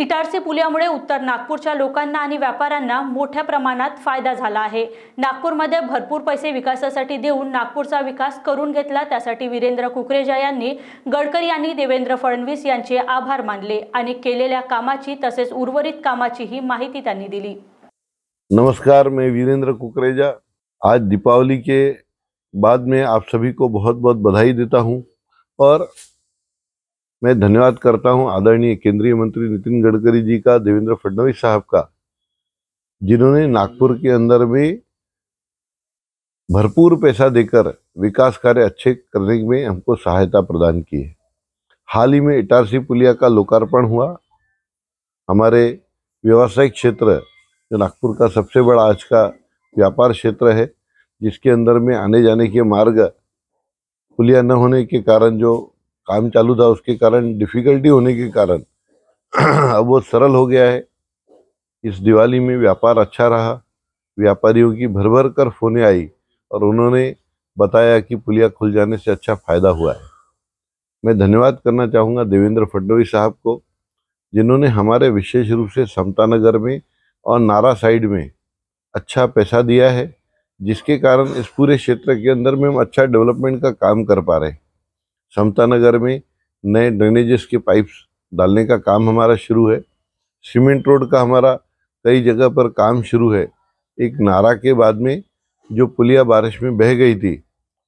इटारसी पुलामुळे उत्तर नागपूरच्या लोकांना आणि व्यापाऱ्यांना मोठ्या प्रमाणात फायदा झाला आहे नागपूरमध्ये भरपूर पैसे विकासासाठी देऊन नागपूरचा विकास करून घेतला त्यासाठी वीरेंद्र कुकरेजा यांनी गडकरी यांनी देवेंद्र फडणवीस यांचे आभार मानले आणि केलेल्या कामाची तसेच उर्वरित कामाचीही माहिती त्यांनी दिली नमस्कार मैं वीरेंद्र कुकरेजा आज दीपावली के बाद में आप सभी को बहुत बहुत बधाई देता हूँ और मैं धन्यवाद करता हूं आदरणीय केंद्रीय मंत्री नितिन गडकरी जी का देवेंद्र फडणवीस साहब का जिन्होंने नागपुर के अंदर में भरपूर पैसा देकर विकास कार्य अच्छे करने में हमको सहायता प्रदान की है हाल ही में इटारसी पुलिया का लोकार्पण हुआ हमारे व्यावसायिक क्षेत्र जो नागपुर का सबसे बड़ा आज का व्यापार क्षेत्र है जिसके अंदर में आने जाने के मार्ग पुलिया न होने के कारण जो काम चालू था उसके कारण डिफ़िकल्टी होने के कारण अब वो सरल हो गया है इस दिवाली में व्यापार अच्छा रहा व्यापारियों की भर भर कर फोने आई और उन्होंने बताया कि पुलिया खुल जाने से अच्छा फ़ायदा हुआ है मैं धन्यवाद करना चाहूँगा देवेंद्र फडणवीस साहब को जिन्होंने हमारे विशेष रूप से समता नगर में और नारा साइड में अच्छा पैसा दिया है जिसके कारण इस पूरे क्षेत्र के अंदर में हम अच्छा डेवलपमेंट का काम कर पा रहे हैं समता नगर में नए ड्रेनेजेस के पाइप्स डालने का काम हमारा शुरू है सीमेंट रोड का हमारा कई जगह पर काम शुरू है एक नारा के बाद में जो पुलिया बारिश में बह गई थी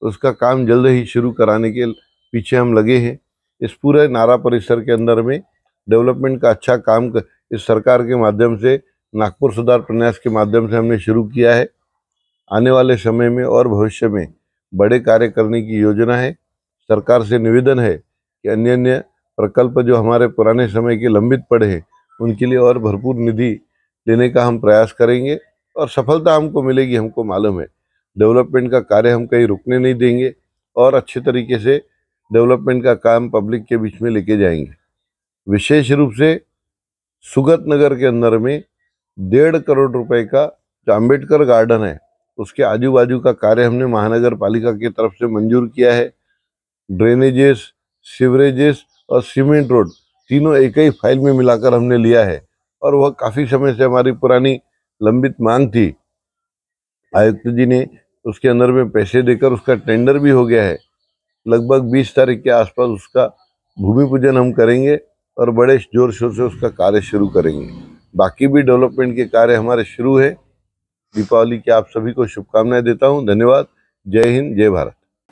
उसका काम जल्द ही शुरू कराने के पीछे हम लगे हैं इस पूरे नारा परिसर के अंदर में डेवलपमेंट का अच्छा काम कर, इस सरकार के माध्यम से नागपुर सुधार प्रन्यास के माध्यम से हमने शुरू किया है आने वाले समय में और भविष्य में बड़े कार्य करने की योजना है सरकार से निवेदन है कि अन्य अन्य प्रकल्प जो हमारे पुराने समय के लंबित पड़े हैं उनके लिए और भरपूर निधि लेने का हम प्रयास करेंगे और सफलता हमको मिलेगी हमको मालूम है डेवलपमेंट का कार्य हम कहीं रुकने नहीं देंगे और अच्छे तरीके से डेवलपमेंट का काम पब्लिक के बीच में लेके जाएंगे विशेष रूप से सुगत नगर के अंदर में डेढ़ करोड़ रुपए का जो अम्बेडकर गार्डन है उसके आजू बाजू का कार्य हमने महानगर पालिका की तरफ से मंजूर किया है ड्रेनेजेस सीवरेजेस और सीमेंट रोड तीनों एक ही फाइल में मिलाकर हमने लिया है और वह काफ़ी समय से हमारी पुरानी लंबित मांग थी आयुक्त जी ने उसके अंदर में पैसे देकर उसका टेंडर भी हो गया है लगभग 20 तारीख के आसपास उसका भूमि पूजन हम करेंगे और बड़े जोर शोर से उसका कार्य शुरू करेंगे बाकी भी डेवलपमेंट के कार्य हमारे शुरू है दीपावली की आप सभी को शुभकामनाएं देता हूं धन्यवाद जय हिंद जय भारत